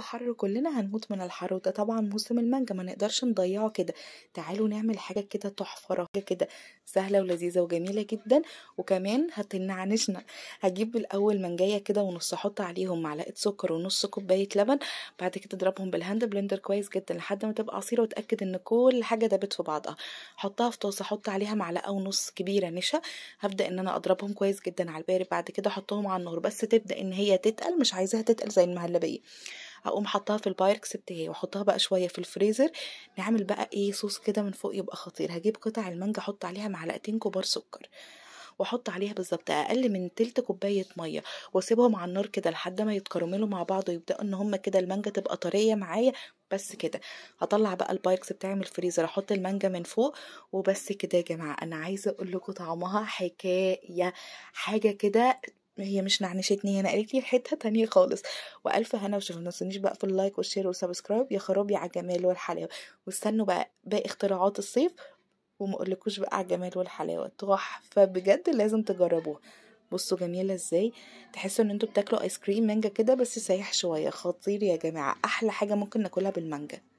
حر كلنا هنموت من الحر وده طبعا موسم المانجا ما نقدرش نضيعه كده تعالوا نعمل حاجه كده تحفه رهيبه كده سهله ولذيذه وجميله جدا وكمان هتنعنشنا هجيب الاول منجية كده ونص احط عليهم معلقه سكر ونص كوبايه لبن بعد كده اضربهم بالهاند بلندر كويس جدا لحد ما تبقى عصيره واتاكد ان كل حاجه دابت في بعضها حطها في طاسه احط عليها معلقه ونص كبيره نشا هبدا ان انا اضربهم كويس جدا على البارد بعد كده احطهم على النار بس تبدا ان هي تتقل مش عايزاها تتقل زي المهلبيه اقوم حطها في البايركس بتاعي واحطها بقى شويه في الفريزر نعمل بقى ايه صوص كده من فوق يبقى خطير هجيب قطع المانجا احط عليها معلقتين كبار سكر واحط عليها بالظبط اقل من تلت كوبايه ميه واسيبهم على النار كده لحد ما يتكرملوا مع بعض ويبداوا ان هما كده المانجا تبقى طريه معايا بس كده هطلع بقى البايكس بتاعي من الفريزر احط المانجا من فوق وبس كده يا جماعه انا عايزه اقول لكم طعمها حكايه حاجه كده هي مش نعنشتني هنا قالت لي حتة تانية خالص وألف هنا وشفا تنسونيش بقى في اللايك والشير والسبسكرايب يا خرابي على الجمال والحلاوة واستنوا بقى باقي اختراعات الصيف وما اقولكوش بقى على الجمال والحلاوة تحفة بجد لازم تجربوها بصوا جميله ازاي تحسوا ان انتوا بتاكلوا ايس كريم مانجا كده بس سايح شويه خطير يا جماعه احلى حاجه ممكن ناكلها بالمانجا